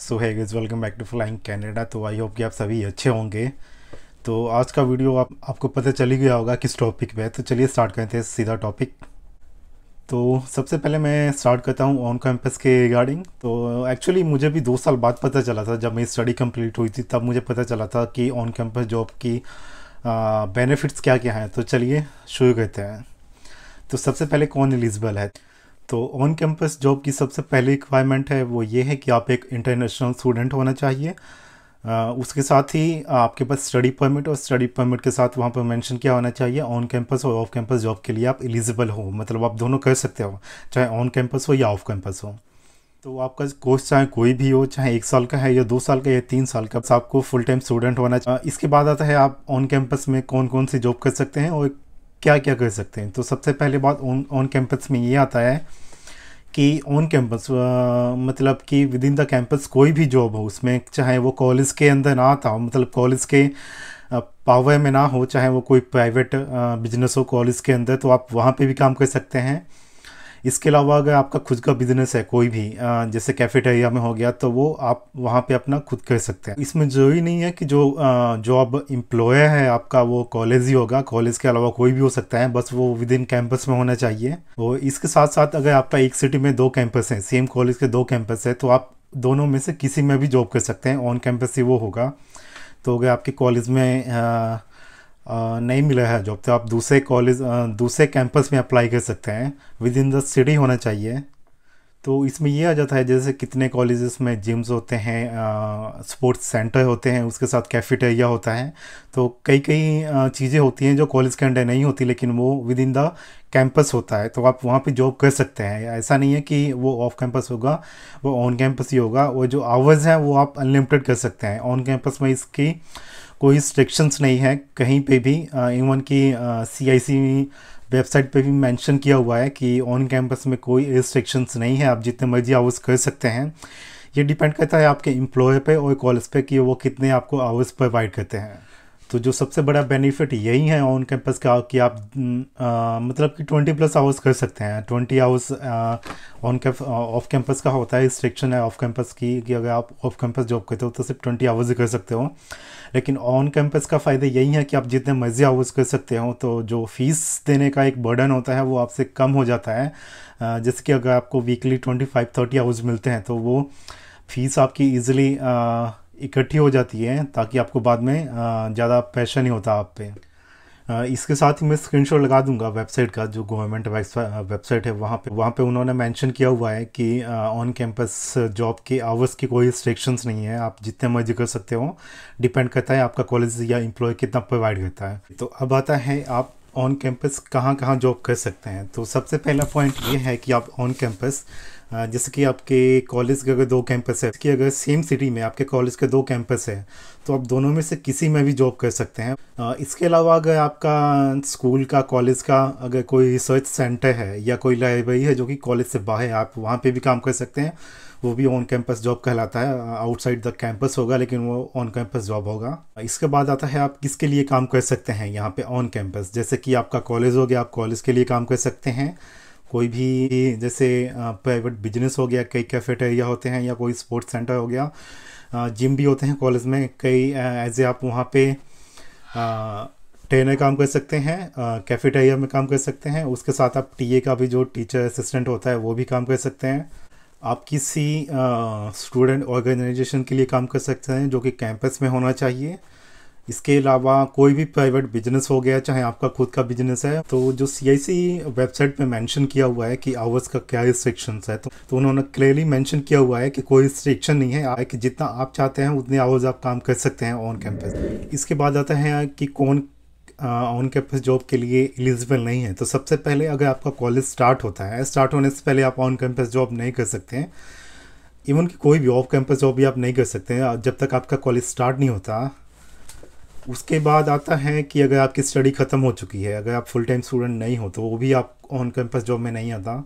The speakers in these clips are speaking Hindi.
सो है is welcome back to flying Canada तो आई होप कि आप सभी अच्छे होंगे तो आज का वीडियो आप आपको पता चल ही गया होगा किस टॉपिक पे तो चलिए स्टार्ट करते हैं सीधा टॉपिक तो सबसे पहले मैं स्टार्ट करता हूँ ऑन कैंपस के रिगार्डिंग तो एक्चुअली मुझे भी दो साल बाद पता चला था जब मेरी स्टडी कम्प्लीट हुई थी तब मुझे पता चला था कि ऑन कैंपस जॉब की बेनिफिट्स क्या क्या हैं तो चलिए शुरू करते हैं तो सबसे पहले कौन एलिजिबल है तो ऑन कैंपस जॉब की सबसे पहली रिक्वायरमेंट है वो ये है कि आप एक इंटरनेशनल स्टूडेंट होना चाहिए आ, उसके साथ ही आपके पास स्टडी परमिट और स्टडी परमिट के साथ वहाँ पर मेंशन किया होना चाहिए ऑन कैंपस और ऑफ कैंपस जॉब के लिए आप एलिजिबल हो मतलब आप दोनों कर सकते हो चाहे ऑन कैंपस हो या ऑफ कैंपस हो तो आपका कोर्स चाहे कोई भी हो चाहे एक साल का है या दो साल का या तीन साल का बस आपको फुल टाइम स्टूडेंट होना चाहिए इसके बाद आता है आप ऑन कैंपस में कौन कौन सी जॉब कर सकते हैं और क्या क्या कर सकते हैं तो सबसे पहले बात ऑन ऑन कैंपस में ये आता है कि ऑन कैंपस मतलब कि विद इन द कैंपस कोई भी जॉब हो उसमें चाहे वो कॉलेज के अंदर ना था मतलब कॉलेज के पावर में ना हो चाहे वो कोई प्राइवेट बिजनेस हो कॉलेज के अंदर तो आप वहाँ पे भी काम कर सकते हैं इसके अलावा अगर आपका खुद का बिजनेस है कोई भी जैसे कैफेटेरिया में हो गया तो वो आप वहाँ पे अपना खुद कर सकते हैं इसमें जरूरी नहीं है कि जो जो अब इम्प्लॉय है आपका वो कॉलेज ही होगा कॉलेज के अलावा कोई भी हो सकता है बस वो विद इन कैंपस में होना चाहिए और इसके साथ साथ अगर आपका एक सिटी में दो कैंपस हैं सेम कॉलेज के दो कैंपस है तो आप दोनों में से किसी में भी जॉब कर सकते हैं ऑन कैंपस ही वो होगा तो अगर आपके कॉलेज में नहीं मिला है जॉब तो आप दूसरे कॉलेज दूसरे कैंपस में अप्लाई कर सकते हैं विद इन द सिटी होना चाहिए तो इसमें ये आ जाता है जैसे कितने कॉलेजेस में जिम्स होते हैं स्पोर्ट्स सेंटर होते हैं उसके साथ कैफेटेरिया होता है तो कई कई चीज़ें होती हैं जो कॉलेज के अंडर नहीं होती लेकिन वो विद इन द कैंपस होता है तो आप वहाँ पे जॉब कर सकते हैं ऐसा नहीं है कि वो ऑफ कैंपस होगा वो ऑन कैंपस ही होगा वो जो आवर्स हैं वो आप अनलिमिटेड कर सकते हैं ऑन कैंपस में इसकी कोई रिस्ट्रिक्शंस नहीं है कहीं पे भी इवन की सी आई वेबसाइट पे भी मेंशन किया हुआ है कि ऑन कैंपस में कोई रिस्ट्रिक्शंस नहीं है आप जितने मर्जी आवर्स कर सकते हैं ये डिपेंड करता है आपके एम्प्लॉय पे और कॉलेज पे कि वो कितने आपको आवर्स प्रोवाइड करते हैं तो जो सबसे बड़ा बेनिफिट यही है ऑन कैंपस का कि आप mm, आ, मतलब कि ट्वेंटी प्लस आवर्स कर सकते हैं twenty hours on camp off campus का होता है रिस्ट्रिक्शन है ऑफ कैंपस की कि अगर आप ऑफ कैंपस जॉब करते हो तो सिर्फ ट्वेंटी आवर्स ही कर सकते हो लेकिन ऑन कैंपस का फ़ायदा यही है कि आप जितने मर्जी आवर्स कर सकते हो तो जो फीस देने का एक बर्डन होता है वो आपसे कम हो जाता है जैसे कि अगर आपको weekly twenty five thirty hours मिलते हैं तो वो फीस आपकी ईजिली इकट्ठी हो जाती है ताकि आपको बाद में ज़्यादा पैशन नहीं होता आप पे इसके साथ ही मैं स्क्रीनशॉट लगा दूंगा वेबसाइट का जो गवर्नमेंट वेबसाइट है वहाँ पे वहाँ पे उन्होंने मेंशन किया हुआ है कि ऑन कैंपस जॉब के आवर्स की कोई रिस्ट्रिक्शंस नहीं है आप जितने मर्जी कर सकते हो डिपेंड करता है आपका कॉलेज या एम्प्लॉय कितना प्रोवाइड करता है तो अब आता है आप ऑन कैंपस कहाँ कहाँ जॉब कर सकते हैं तो सबसे पहला पॉइंट ये है कि आप ऑन कैंपस जैसे कि आपके कॉलेज के अगर दो कैंपस है कि अगर सेम सिटी में आपके कॉलेज के दो कैंपस है तो आप दोनों में से किसी में भी जॉब कर सकते हैं इसके अलावा अगर आपका स्कूल का कॉलेज का अगर कोई रिसर्च सेंटर है या कोई लाइब्रेरी है जो कि कॉलेज से बाहर है आप वहाँ पर भी काम कर सकते हैं वो भी ऑन कैंपस जॉब कहलाता है आउटसाइड द कैंपस होगा लेकिन वो ऑन कैंपस जॉब होगा इसके बाद आता है आप किसके लिए काम कर सकते हैं यहाँ पे ऑन कैंपस जैसे कि आपका कॉलेज हो गया आप कॉलेज के लिए काम कर सकते हैं कोई भी जैसे प्राइवेट बिजनेस हो गया कई कैफेटेरिया होते हैं या कोई स्पोर्ट्स सेंटर हो गया जिम भी होते हैं कॉलेज में कई एज ए आप वहाँ पे ट्रेनर काम कर सकते हैं कैफेटेरिया में काम कर सकते हैं उसके साथ आप टीए का भी जो टीचर असिस्टेंट होता है वो भी काम कर सकते हैं आप किसी स्टूडेंट ऑर्गेनाइजेशन के लिए काम कर सकते हैं जो कि कैंपस में होना चाहिए इसके अलावा कोई भी प्राइवेट बिजनेस हो गया चाहे आपका खुद का बिजनेस है तो जो सीआईसी वेबसाइट पे मेंशन किया हुआ है कि आवर्स का क्या रिस्ट्रिक्शन है तो, तो उन्होंने क्लियरली मेंशन किया हुआ है कि कोई रिस्ट्रिक्शन नहीं है कि जितना आप चाहते हैं उतने आवर्स आप काम कर सकते हैं ऑन कैंपस इसके बाद आता है कि कौन ऑन कैंपस जॉब के लिए एलिजिबल नहीं है तो सबसे पहले अगर आपका कॉलेज स्टार्ट होता है स्टार्ट होने से पहले आप ऑन कैंपस जॉब नहीं कर सकते हैं इवन कि कोई भी ऑफ कैंपस जॉब भी आप नहीं कर सकते हैं जब तक आपका कॉलेज स्टार्ट नहीं होता उसके बाद आता है कि अगर आपकी स्टडी ख़त्म हो चुकी है अगर आप फुल टाइम स्टूडेंट नहीं हो तो वो भी आप ऑन कैंपस जॉब में नहीं आता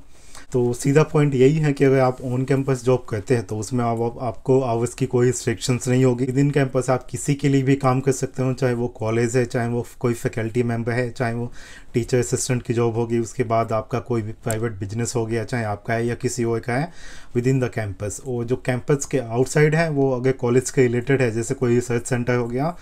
तो सीधा पॉइंट यही है कि अगर आप ऑन कैंपस जॉब करते हैं तो उसमें आप, आप आपको आवर्स की कोई रिस्ट्रिक्शंस नहीं होगी इन कैंपस आप किसी के लिए भी काम कर सकते हो चाहे वो कॉलेज है चाहे वो कोई फैकल्टी मेम्बर है चाहे वो टीचर असिस्टेंट की जॉब होगी उसके बाद आपका कोई भी प्राइवेट बिजनेस हो गया चाहे आपका है या किसी और का है विद इन द कैंपस और जो कैंपस के आउटसाइड है वो अगर कॉलेज के रिलेटेड है जैसे कोई रिसर्च सेंटर हो गया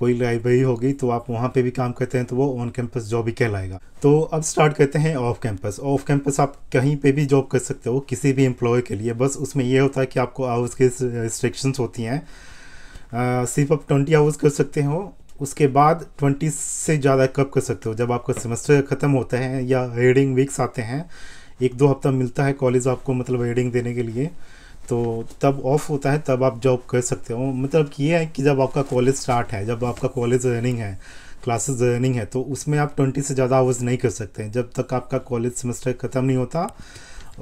कोई लाइब्रेरी हो गई तो आप वहाँ पे भी काम करते हैं तो वो ऑन कैंपस जॉब ही कहलाएगा तो अब स्टार्ट करते हैं ऑफ कैंपस ऑफ कैंपस आप कहीं पे भी जॉब कर सकते हो किसी भी एम्प्लॉय के लिए बस उसमें यह होता है कि आपको आवर्स की रिस्ट्रिक्शंस होती हैं सिर्फ आप ट्वेंटी आवर्स कर सकते हो उसके बाद ट्वेंटी से ज़्यादा कब कर सकते हो जब आपका सेमेस्टर ख़त्म होता है या रेडिंग वीक्स आते हैं एक दो हफ्ता मिलता है कॉलेज आपको मतलब रेडिंग देने के लिए तो तब ऑफ होता है तब आप जॉब कर सकते हो मतलब ये है कि जब आपका कॉलेज स्टार्ट है जब आपका कॉलेज रनिंग है क्लासेस रनिंग है तो उसमें आप ट्वेंटी से ज़्यादा आवर्स नहीं कर सकते हैं जब तक आपका कॉलेज सेमेस्टर ख़त्म नहीं होता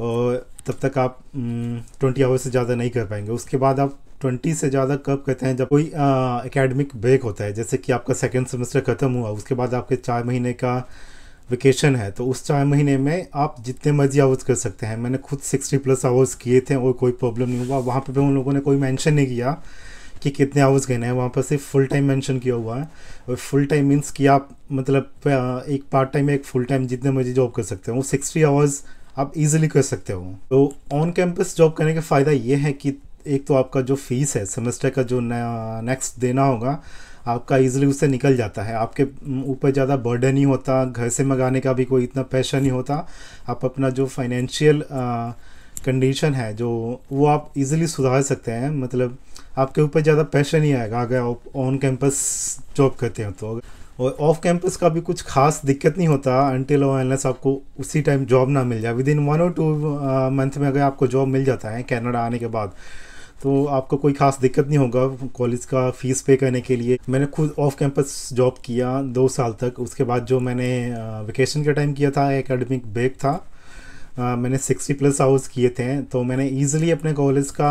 और तब तक आप ट्वेंटी हम्म, आवर्स से ज़्यादा नहीं कर पाएंगे उसके बाद आप ट्वेंटी से ज़्यादा कब कहते हैं जब कोई एकेडमिक ब्रेक होता है जैसे कि आपका सेकेंड सेमेस्टर ख़त्म हुआ उसके बाद आपके चार महीने का वेकेशन है तो उस चार महीने में आप जितने मर्जी आवर्स कर सकते हैं मैंने खुद सिक्सटी प्लस आवर्स किए थे और कोई प्रॉब्लम नहीं हुआ वहाँ पर भी उन लोगों ने कोई मैंशन नहीं किया कि कितने आवर्स कहना है वहाँ पर सिर्फ फुल टाइम मेंशन किया हुआ है और फुल टाइम मीन्स कि आप मतलब एक पार्ट टाइम एक फुल टाइम जितने मर्जी जॉब कर सकते हो वो सिक्सटी आवर्स आप इजीली कर सकते हो तो ऑन कैंपस जॉब करने का फ़ायदा ये है कि एक तो आपका जो फीस है सेमेस्टर का जो नेक्स्ट देना होगा आपका ईजिली उससे निकल जाता है आपके ऊपर ज़्यादा बर्डन नहीं होता घर से मंगाने का भी कोई इतना पैसा नहीं होता आप अपना जो फाइनेंशियल कंडीशन है जो वो आप इजीली सुधार सकते हैं मतलब आपके ऊपर ज़्यादा पैसा नहीं आएगा अगर आप ऑन कैंपस जॉब करते हैं तो और ऑफ कैंपस का भी कुछ खास दिक्कत नहीं होता अनटिल और एनलेस आपको उसी टाइम जॉब ना मिल जाए विद इन वन और टू मंथ में अगर आपको जॉब मिल जाता है कनाडा आने के बाद तो आपको कोई खास दिक्कत नहीं होगा कॉलेज का फ़ीस पे करने के लिए मैंने खुद ऑफ कैंपस जॉब किया दो साल तक उसके बाद जो मैंने वेकेशन का टाइम किया था एकेडमिक ब्रेक था मैंने सिक्सटी प्लस आवर्स किए थे तो मैंने ईजिली अपने कॉलेज का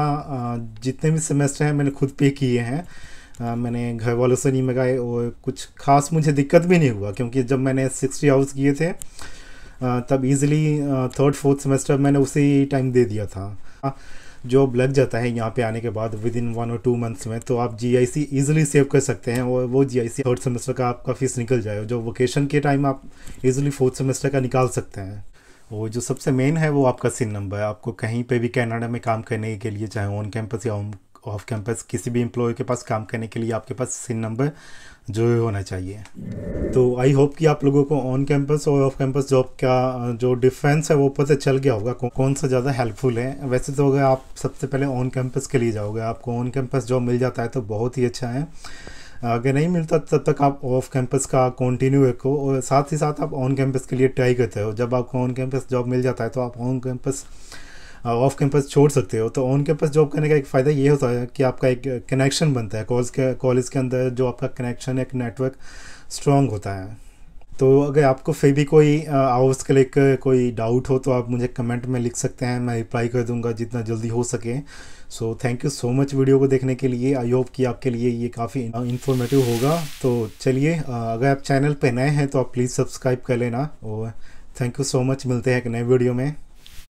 जितने भी सेमेस्टर हैं मैंने खुद पे किए हैं मैंने घर वालों से नहीं मंगाए और कुछ खास मुझे दिक्कत भी नहीं हुआ क्योंकि जब मैंने सिक्सटी आवर्स किए थे तब ईज़िली थर्ड फोर्थ सेमेस्टर मैंने उसी टाइम दे दिया था जॉब लग जाता है यहाँ पे आने के बाद विद इन वन और टू मंथ्स में तो आप जी आई सी ईजिली सेव कर सकते हैं और वो जी आई सी थर्ड सेमेस्टर का आपका फीस निकल जाए जो वोकेशन के टाइम आप ईजिली फोर्थ सेमेस्टर का निकाल सकते हैं और जो सबसे मेन है वो आपका सिन नंबर है आपको कहीं पे भी कनाडा में काम करने के लिए चाहे ऑन कैंपस या ऑन ऑफ कैंपस किसी भी एम्प्लॉय के पास काम करने के लिए आपके पास सिन नंबर जो होना चाहिए तो आई होप कि आप लोगों को ऑन कैंपस और ऑफ कैंपस जॉब का जो डिफरेंस है वो पता चल गया होगा कौन सा ज़्यादा हेल्पफुल है वैसे तो अगर आप सबसे पहले ऑन कैंपस के लिए जाओगे आपको ऑन कैंपस जॉब मिल जाता है तो बहुत ही अच्छा है अगर नहीं मिलता तब तक आप ऑफ कैंपस का कंटिन्यू रखो और साथ ही साथ आप ऑन कैंपस के लिए ट्राई करते हो जब आपको ऑन कैंपस जॉब मिल जाता है तो आप ऑन कैंपस ऑफ कैंपस छोड़ सकते हो तो ऑन कैंपस जॉब करने का एक फ़ायदा ये होता है कि आपका एक कनेक्शन बनता है कॉलेज के कॉलेज के अंदर जो आपका कनेक्शन एक नेटवर्क स्ट्रॉन्ग होता है तो अगर आपको फिर भी कोई आवर्स के लेकर कोई डाउट हो तो आप मुझे कमेंट में लिख सकते हैं मैं रिप्लाई कर दूंगा जितना जल्दी हो सके so thank you so much video को देखने के लिए आई होप कि आपके लिए ये काफ़ी इन्फॉर्मेटिव होगा तो चलिए अगर आप चैनल पर नए हैं तो आप प्लीज़ सब्सक्राइब कर लेना और थैंक यू सो मच मिलते हैं एक नए वीडियो में